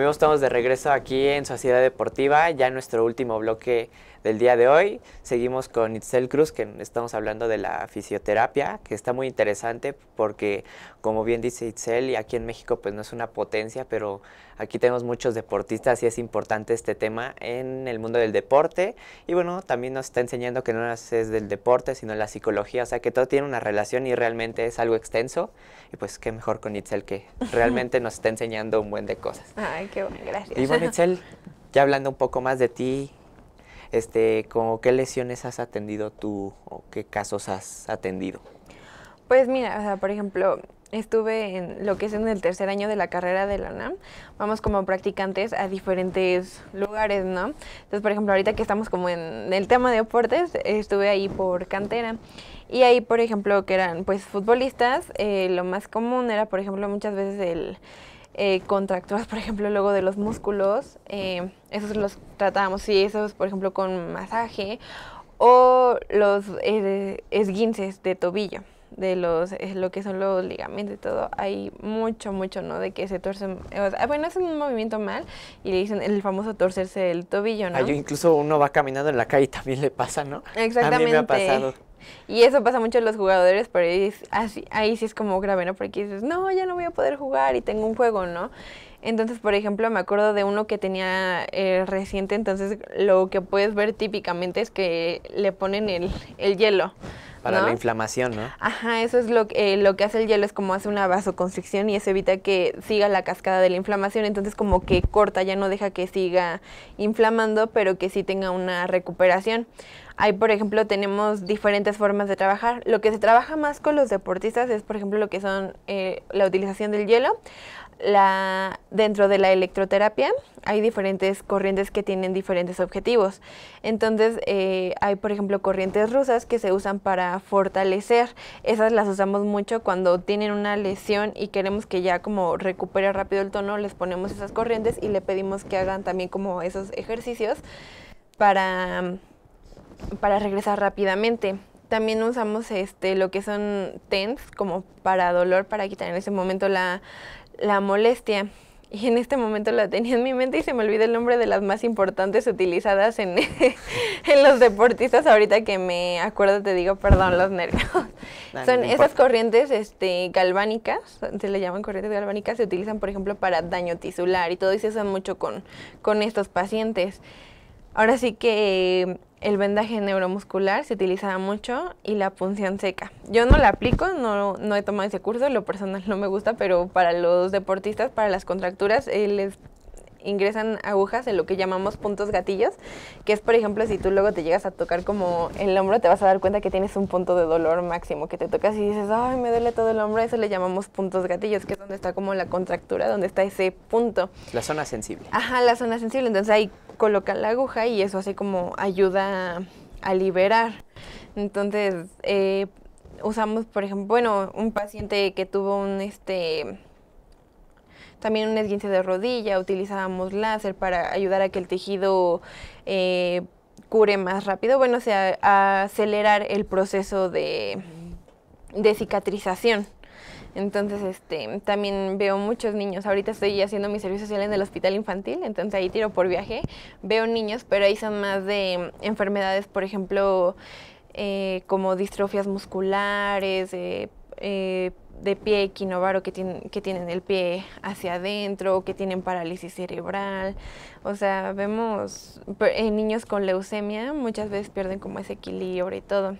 estamos de regreso aquí en Sociedad Deportiva, ya en nuestro último bloque del día de hoy. Seguimos con Itzel Cruz, que estamos hablando de la fisioterapia, que está muy interesante porque, como bien dice Itzel, y aquí en México pues no es una potencia, pero aquí tenemos muchos deportistas y es importante este tema en el mundo del deporte. Y bueno, también nos está enseñando que no es del deporte, sino la psicología, o sea que todo tiene una relación y realmente es algo extenso. Y pues qué mejor con Itzel que realmente nos está enseñando un buen de cosas. Ay, qué bueno, gracias. Y bueno, Itzel, ya hablando un poco más de ti, este, como qué lesiones has atendido tú o qué casos has atendido? Pues mira, o sea, por ejemplo, estuve en lo que es en el tercer año de la carrera de la nam, Vamos como practicantes a diferentes lugares, ¿no? Entonces, por ejemplo, ahorita que estamos como en el tema de deportes, estuve ahí por cantera. Y ahí, por ejemplo, que eran pues futbolistas, eh, lo más común era, por ejemplo, muchas veces el eh, contracturas, por ejemplo, luego de los músculos, eh, esos los tratamos, sí, esos, por ejemplo, con masaje, o los eh, esguinces de tobillo, de los, eh, lo que son los ligamentos y todo, hay mucho, mucho, ¿no? De que se torcen, bueno, es un movimiento mal y le dicen el famoso torcerse el tobillo, ¿no? Ah, incluso uno va caminando en la calle y también le pasa, ¿no? Exactamente. ha pasado. Y eso pasa mucho en los jugadores, pero ahí, ahí sí es como grave, ¿no? Porque dices, no, ya no voy a poder jugar y tengo un juego, ¿no? Entonces, por ejemplo, me acuerdo de uno que tenía eh, reciente, entonces lo que puedes ver típicamente es que le ponen el, hielo. Para la inflamación, ¿no? Ajá, eso es lo, que, eh, lo que hace el hielo, es como hace una vasoconstricción y eso evita que siga la cascada de la inflamación, entonces como que corta, ya no deja que siga inflamando, pero que sí tenga una recuperación. Ahí, por ejemplo, tenemos diferentes formas de trabajar. Lo que se trabaja más con los deportistas es, por ejemplo, lo que son eh, la utilización del hielo. La, dentro de la electroterapia hay diferentes corrientes que tienen diferentes objetivos. Entonces, eh, hay, por ejemplo, corrientes rusas que se usan para fortalecer. Esas las usamos mucho cuando tienen una lesión y queremos que ya como recupere rápido el tono, les ponemos esas corrientes y le pedimos que hagan también como esos ejercicios para para regresar rápidamente. También usamos este, lo que son TENS como para dolor, para quitar en ese momento la, la molestia. Y en este momento la tenía en mi mente y se me olvida el nombre de las más importantes utilizadas en, en los deportistas. Ahorita que me acuerdo te digo, perdón, los nervios. Son esas corrientes este, galvánicas, se le llaman corrientes galvánicas, se utilizan, por ejemplo, para daño tisular y todo y se mucho con, con estos pacientes. Ahora sí que el vendaje neuromuscular se utiliza mucho y la punción seca. Yo no la aplico, no, no he tomado ese curso, lo personal no me gusta, pero para los deportistas, para las contracturas, eh, les ingresan agujas en lo que llamamos puntos gatillos, que es por ejemplo si tú luego te llegas a tocar como el hombro, te vas a dar cuenta que tienes un punto de dolor máximo, que te tocas y dices, ay, me duele todo el hombro, eso le llamamos puntos gatillos, que es donde está como la contractura, donde está ese punto. La zona sensible. Ajá, la zona sensible, entonces hay coloca la aguja y eso así como ayuda a liberar. Entonces, eh, usamos, por ejemplo, bueno, un paciente que tuvo un, este, también un esguince de rodilla, utilizábamos láser para ayudar a que el tejido eh, cure más rápido, bueno, o sea, acelerar el proceso de, de cicatrización. Entonces, este, también veo muchos niños. Ahorita estoy haciendo mi servicio social en el hospital infantil, entonces ahí tiro por viaje. Veo niños, pero ahí son más de enfermedades, por ejemplo, eh, como distrofias musculares, eh, de pie equinovaro que, tienen, que tienen el pie hacia adentro, que tienen parálisis cerebral. O sea, vemos en eh, niños con leucemia muchas veces pierden como ese equilibrio y todo.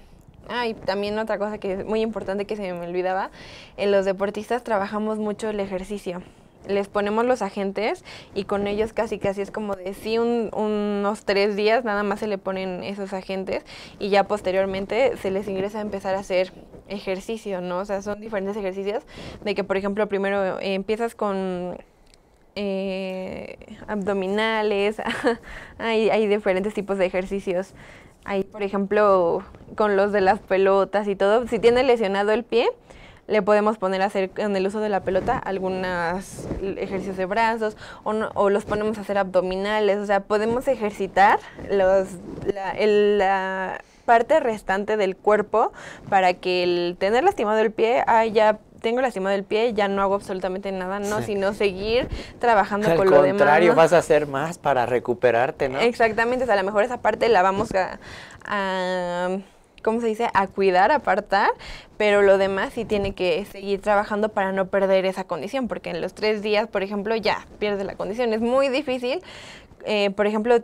Ah, y también otra cosa que es muy importante que se me olvidaba, en los deportistas trabajamos mucho el ejercicio les ponemos los agentes y con ellos casi casi es como de sí unos tres días nada más se le ponen esos agentes y ya posteriormente se les ingresa a empezar a hacer ejercicio, ¿no? O sea, son diferentes ejercicios de que, por ejemplo, primero empiezas con eh, abdominales, hay diferentes tipos de ejercicios Ahí, por ejemplo, con los de las pelotas y todo, si tiene lesionado el pie, le podemos poner a hacer en el uso de la pelota algunos ejercicios de brazos o, los ponemos a hacer abdominales, o sea, podemos ejercitar los, la, la parte restante del cuerpo para que el tener lastimado el pie haya tengo cima del pie, ya no hago absolutamente nada, no, sino seguir trabajando con lo demás. Al contrario, vas a hacer más para recuperarte, ¿no? Exactamente, o sea, a lo mejor esa parte la vamos a, ¿cómo se dice? A cuidar, apartar, pero lo demás sí tiene que seguir trabajando para no perder esa condición, porque en los tres días, por ejemplo, ya pierdes la condición. Es muy difícil, eh, por ejemplo,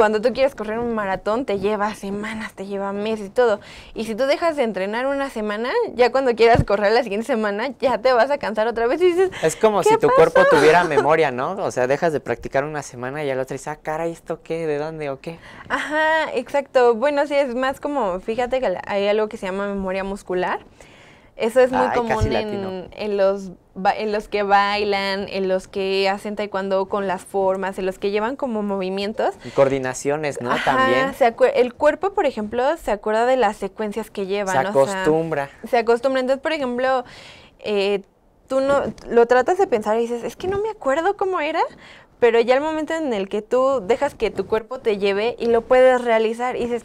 cuando tú quieres correr un maratón te lleva semanas, te lleva meses y todo. Y si tú dejas de entrenar una semana, ya cuando quieras correr la siguiente semana, ya te vas a cansar otra vez y Es como si tu cuerpo tuviera memoria, ¿no? O sea, dejas de practicar una semana y al otro dices, ah, cara, ¿esto qué? ¿De dónde o qué? Ajá, exacto. Bueno, sí, es más como, fíjate que hay algo que se llama memoria muscular eso es muy común en, los, en los que bailan, en los que hacen taekwondo con las formas, en los que llevan como movimientos. Y coordinaciones, ¿no? También. el cuerpo, por ejemplo, se acuerda de las secuencias que llevan. Se acostumbra. se acostumbra. Entonces, por ejemplo, eh, tú no lo tratas de pensar y dices, es que no me acuerdo cómo era, pero ya el momento en el que tú dejas que tu cuerpo te lleve y lo puedes realizar y dices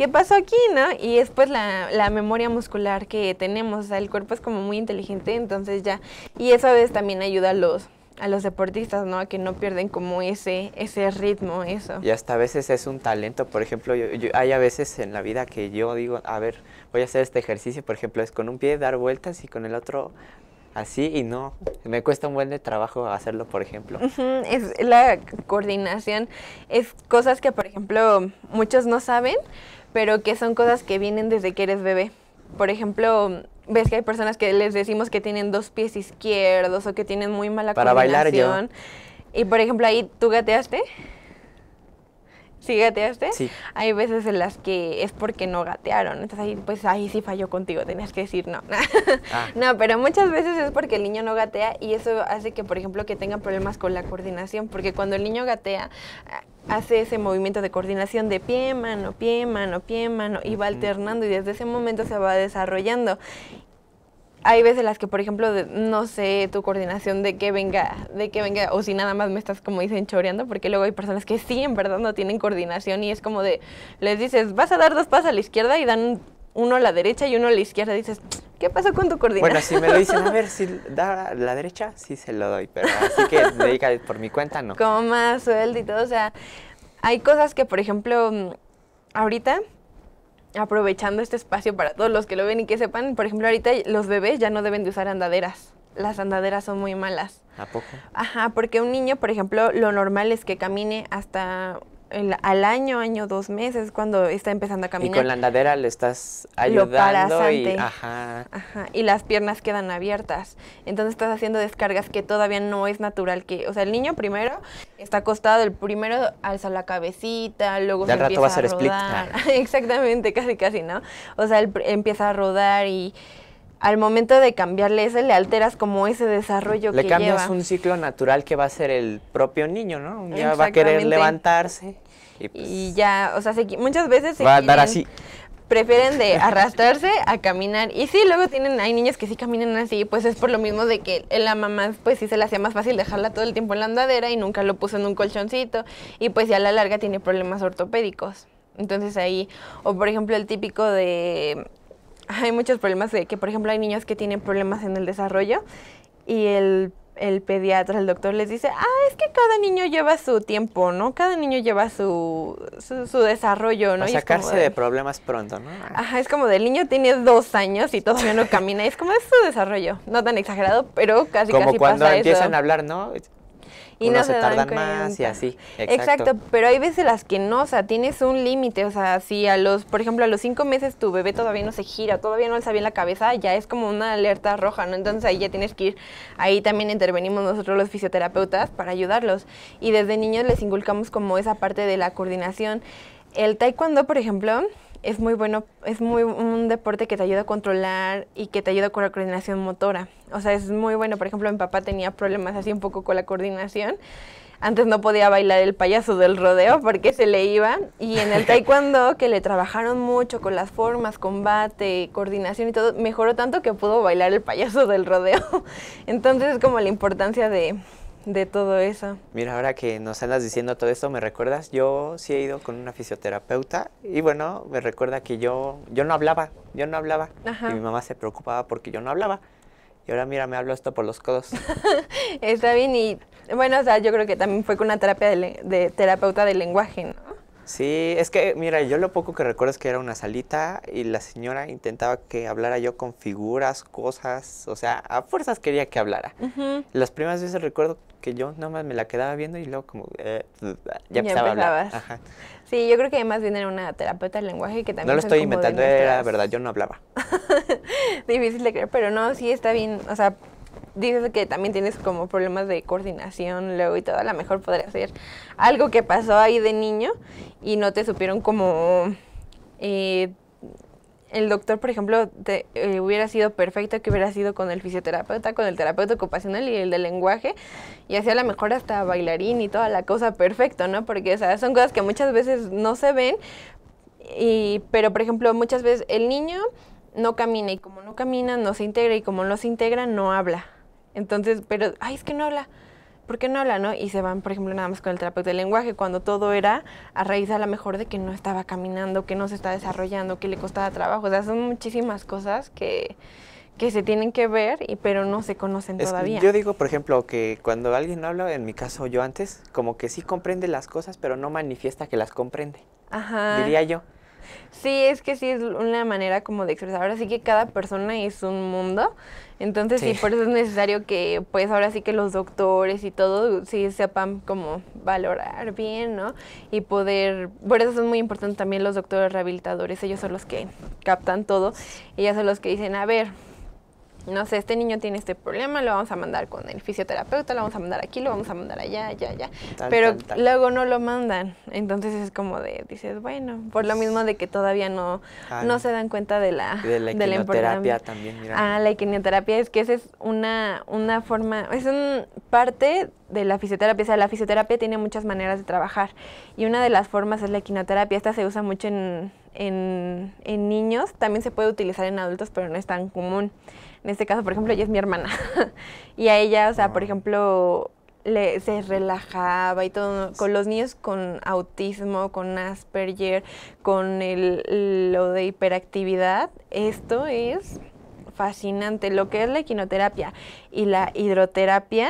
¿qué pasó aquí, no? Y es pues la, memoria muscular que tenemos, o sea, el cuerpo es como muy inteligente, entonces ya, y eso a veces también ayuda a los a los deportistas, ¿no? A que no pierden como ese, ese ritmo, eso. Y hasta a veces es un talento, por ejemplo, yo, hay a veces en la vida que yo digo, a ver, voy a hacer este ejercicio, por ejemplo, es con un pie dar vueltas y con el otro así y no, me cuesta un buen de trabajo hacerlo, por ejemplo. es la coordinación, es cosas que, por ejemplo, muchos no saben, pero que son cosas que vienen desde que eres bebé. Por ejemplo, ves que hay personas que les decimos que tienen dos pies izquierdos o que tienen muy mala Para coordinación. Bailar Y por ejemplo, ahí tú gateaste. ¿Sí gateaste? Hay veces en las que es porque no gatearon. Entonces ahí, pues ahí sí falló contigo, tenías que decir no. Ah. No, pero muchas veces es porque el niño no gatea y eso hace que, por ejemplo, que tengan problemas con la coordinación, porque cuando el niño gatea, eh, hace ese movimiento de coordinación de pie, mano, pie, mano, pie, mano, y va alternando y desde ese momento se va desarrollando hay veces las que, por ejemplo, no sé tu coordinación de qué venga, de que venga, o si nada más me estás, como dicen, choreando, porque luego hay personas que sí, en verdad, no tienen coordinación y es como de, les dices, vas a dar dos pasos a la izquierda y dan uno a la derecha y uno a la izquierda, dices, ¿Qué pasó con tu coordinación? Bueno, si me lo dicen, a ver, si da la derecha, sí se lo doy, pero así que dedica por mi cuenta, no. Como más sueldo y todo, o sea, hay cosas que, por ejemplo, mm, ahorita aprovechando este espacio para todos los que lo ven y que sepan, por ejemplo, ahorita los bebés ya no deben de usar andaderas. Las andaderas son muy malas. ¿A poco? Ajá, porque un niño, por ejemplo, lo normal es que camine hasta al año, año, dos meses, cuando está empezando a caminar. Y con la andadera le estás ayudando Lo y, ajá. Ajá, y las piernas quedan abiertas. Entonces estás haciendo descargas que todavía no es natural que, o sea, el niño primero está acostado, el primero alza la cabecita, luego se empieza a, Exactamente, casi casi, ¿no? O sea, él empieza a rodar y al momento de cambiarle ese, le alteras como ese desarrollo que lleva. Le cambias un ciclo natural que va a ser el propio niño, ¿no? Ya va a querer levantarse. Y, pues y ya, o sea, muchas veces se va a dar así. Prefieren de arrastrarse a caminar. Y sí, luego tienen, hay niños que sí caminan así, pues es por lo mismo de que la mamá, pues sí se le hacía más fácil dejarla todo el tiempo en la andadera y nunca lo puso en un colchoncito. Y pues ya a la larga tiene problemas ortopédicos. Entonces ahí, o por ejemplo el típico de hay muchos problemas de que, por ejemplo, hay niños que tienen problemas en el desarrollo y el, pediatra, el doctor les dice, ah, es que cada niño lleva su tiempo, ¿no? Cada niño lleva su, desarrollo, ¿no? y sacarse de, problemas pronto, ¿no? Ajá, es como del niño tiene dos años y todavía no camina, es como es su desarrollo, no tan exagerado, pero casi como casi pasa cuando empiezan a hablar, ¿no? y no se, tardan más y así. Exacto. pero hay veces las que no, o sea, tienes un límite, o sea, si a los, por ejemplo, a los cinco meses tu bebé todavía no se gira, todavía no alza bien la cabeza, ya es como una alerta roja, ¿no? Entonces ahí ya tienes que ir, ahí también intervenimos nosotros los fisioterapeutas para ayudarlos y desde niños les inculcamos como esa parte de la coordinación. El taekwondo, por ejemplo, es muy bueno, es muy un deporte que te ayuda a controlar y que te ayuda con la coordinación motora. O sea, es muy bueno. Por ejemplo, mi papá tenía problemas así un poco con la coordinación. Antes no podía bailar el payaso del rodeo porque se le iba. Y en el taekwondo, que le trabajaron mucho con las formas, combate, coordinación y todo, mejoró tanto que pudo bailar el payaso del rodeo. Entonces es como la importancia de, de todo eso. Mira, ahora que nos andas diciendo todo esto, ¿me recuerdas? Yo sí he ido con una fisioterapeuta y bueno, me recuerda que yo, yo no hablaba, yo no hablaba. Y mi mamá se preocupaba porque yo no hablaba. Y ahora mira, me hablo esto por los codos. Está bien y bueno, o sea, yo creo que también fue con una terapia de, terapeuta de lenguaje, ¿no? Sí, es que, mira, yo lo poco que recuerdo es que era una salita y la señora intentaba que hablara yo con figuras, cosas, o sea, a fuerzas quería que hablara. Las primeras veces recuerdo que yo más me la quedaba viendo y luego como eh, ya empezaba a hablar. Sí, yo creo que además viene una terapeuta del lenguaje que también... No lo estoy inventando, era verdad, yo no hablaba. Difícil de creer, pero no, sí está bien, o sea, dices que también tienes como problemas de coordinación luego y todo, a lo mejor podría ser algo que pasó ahí de niño y no te supieron como... Eh, el doctor, por ejemplo, te, eh, hubiera sido perfecto que hubiera sido con el fisioterapeuta, con el terapeuta ocupacional y el del lenguaje, y así a lo mejor hasta bailarín y toda la cosa perfecto, ¿no? Porque, son cosas que muchas veces no se ven, pero, por ejemplo, muchas veces el niño no camina y como no camina no se integra y como no se integra no habla. Entonces, pero, ay, es que no habla. ¿Por qué no habla, no? Y se van, por ejemplo, nada más con el terapeuta de lenguaje, cuando todo era a raíz a la mejor de que no estaba caminando, que no se está desarrollando, que le costaba trabajo. O sea, son muchísimas cosas que, que se tienen que ver, y, pero no se conocen todavía. Yo digo, por ejemplo, que cuando alguien no habla, en mi caso yo antes, como que sí comprende las cosas, pero no manifiesta que las comprende. Ajá. Diría yo. Sí, es que sí es una manera como de expresar. Ahora sí que cada persona es un mundo. Entonces sí. por eso es necesario que pues ahora sí que los doctores y todo sí sepan como valorar bien, ¿no? Y poder, por eso son muy importante también los doctores rehabilitadores, ellos son los que captan todo, ellos son los que dicen, a ver, no sé, este niño tiene este problema, lo vamos a mandar con el fisioterapeuta, lo vamos a mandar aquí, lo vamos a mandar allá, allá, allá. Pero luego no lo mandan. Entonces es como de, dices, bueno, por lo mismo de que todavía no, ah, no se dan cuenta de la, de la, de también, mira. Ah, la equinoterapia es que esa es una, una forma, es un parte de la fisioterapia. O sea, la fisioterapia tiene muchas maneras de trabajar. Y una de las formas es la equinoterapia. Esta se usa mucho en, en, en niños, también se puede utilizar en adultos, pero no es tan común. En este caso, por ejemplo, ella es mi hermana. y a ella, o sea, por ejemplo, se relajaba y todo. Con los niños con autismo, con Asperger, con el, lo de hiperactividad, esto es fascinante. Lo que es la equinoterapia y la hidroterapia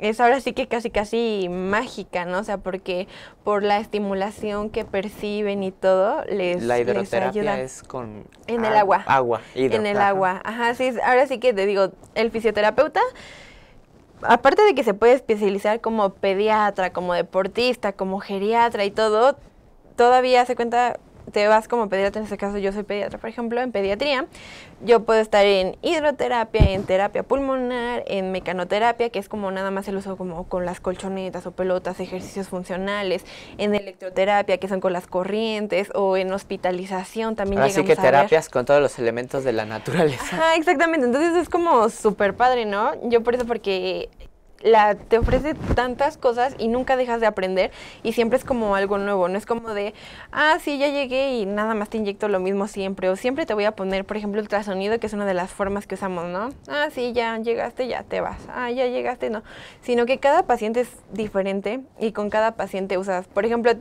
es ahora sí que casi casi mágica, ¿no? O sea, porque por la estimulación que perciben y todo, les La hidroterapia ayuda. es con... En el agua. Agua, hidro, En el agua, ajá, sí, ahora sí que te digo, el fisioterapeuta aparte de que se puede especializar como pediatra, como deportista, como geriatra y todo, todavía se cuenta te vas como pediatra, en este caso yo soy pediatra, por ejemplo, en pediatría, yo puedo estar en hidroterapia, en terapia pulmonar, en mecanoterapia, que es como nada más el uso como con las colchonetas o pelotas, ejercicios funcionales, en electroterapia, que son con las corrientes, o en hospitalización también. Así que terapias con todos los elementos de la naturaleza. Ah, exactamente, entonces es como súper padre, ¿no? Yo por eso porque la, te ofrece tantas cosas y nunca dejas de aprender y siempre es como algo nuevo, no es como de, ah, sí, ya llegué y nada más te inyecto lo mismo siempre o siempre te voy a poner, por ejemplo, ultrasonido, que es una de las formas que usamos, ¿no? Ah, sí, ya llegaste, ya te vas, ah, ya llegaste, no, sino que cada paciente es diferente y con cada paciente usas, por ejemplo,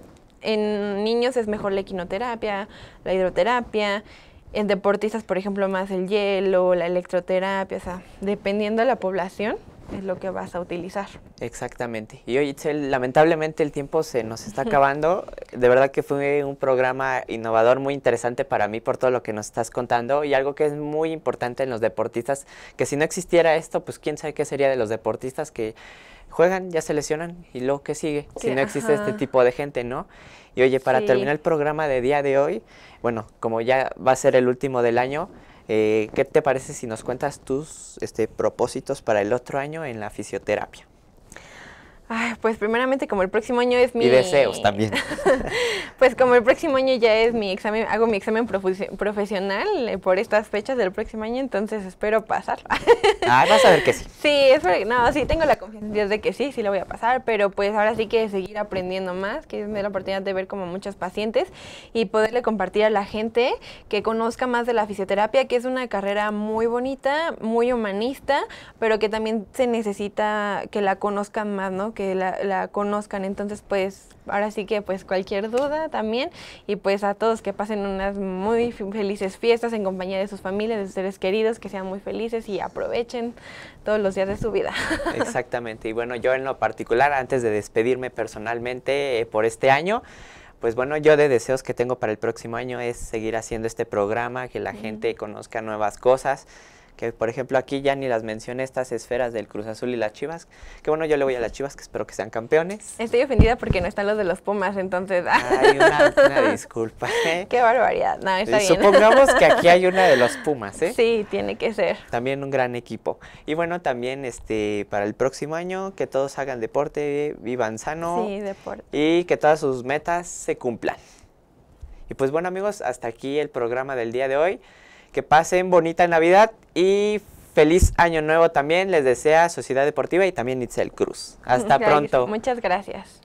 en niños es mejor la equinoterapia, la hidroterapia, en deportistas, por ejemplo, más el hielo, la electroterapia, o sea, dependiendo de la población, es lo que vas a utilizar. Exactamente. Y oye, lamentablemente el tiempo se nos está acabando. De verdad que fue un programa innovador, muy interesante para mí por todo lo que nos estás contando y algo que es muy importante en los deportistas, que si no existiera esto, pues quién sabe qué sería de los deportistas que juegan, ya se lesionan y luego qué sigue si no existe este tipo de gente, ¿no? Y oye, para terminar el programa de día de hoy, bueno, como ya va a ser el último del año, eh, ¿Qué te parece si nos cuentas tus este, propósitos para el otro año en la fisioterapia? pues primeramente como el próximo año es mi... Y deseos también. pues como el próximo año ya es mi examen, hago mi examen profesional eh, por estas fechas del próximo año, entonces espero pasar. ah, vas a ver que sí. Sí, no, sí, tengo la confianza de que sí, sí lo voy a pasar, pero pues ahora sí que seguir aprendiendo más, que me la oportunidad de ver como muchos pacientes y poderle compartir a la gente que conozca más de la fisioterapia, que es una carrera muy bonita, muy humanista, pero que también se necesita que la conozcan más, ¿no? que la, conozcan. Entonces, pues ahora sí que pues cualquier duda también y pues a todos que pasen unas muy felices fiestas en compañía de sus familias, de seres queridos, que sean muy felices y aprovechen todos los días de su vida. Exactamente. Y bueno, yo en lo particular, antes de despedirme personalmente eh, por este año, pues bueno, yo de deseos que tengo para el próximo año es seguir haciendo este programa, que la gente conozca nuevas cosas que por ejemplo aquí ya ni las mencioné estas esferas del Cruz Azul y las Chivas, que bueno, yo le voy a las Chivas, que espero que sean campeones. Estoy ofendida porque no están los de los Pumas, entonces... Ah. Ay, una, disculpa. ¿eh? Qué barbaridad, no, está bien. Supongamos que aquí hay una de los Pumas, ¿eh? Sí, tiene que ser. También un gran equipo. Y bueno, también este para el próximo año, que todos hagan deporte, vivan sano. Sí, deporte. Y que todas sus metas se cumplan. Y pues bueno amigos, hasta aquí el programa del día de hoy. Que pasen bonita Navidad y feliz año nuevo también. Les desea Sociedad Deportiva y también Itzel Cruz. Hasta pronto. Muchas gracias.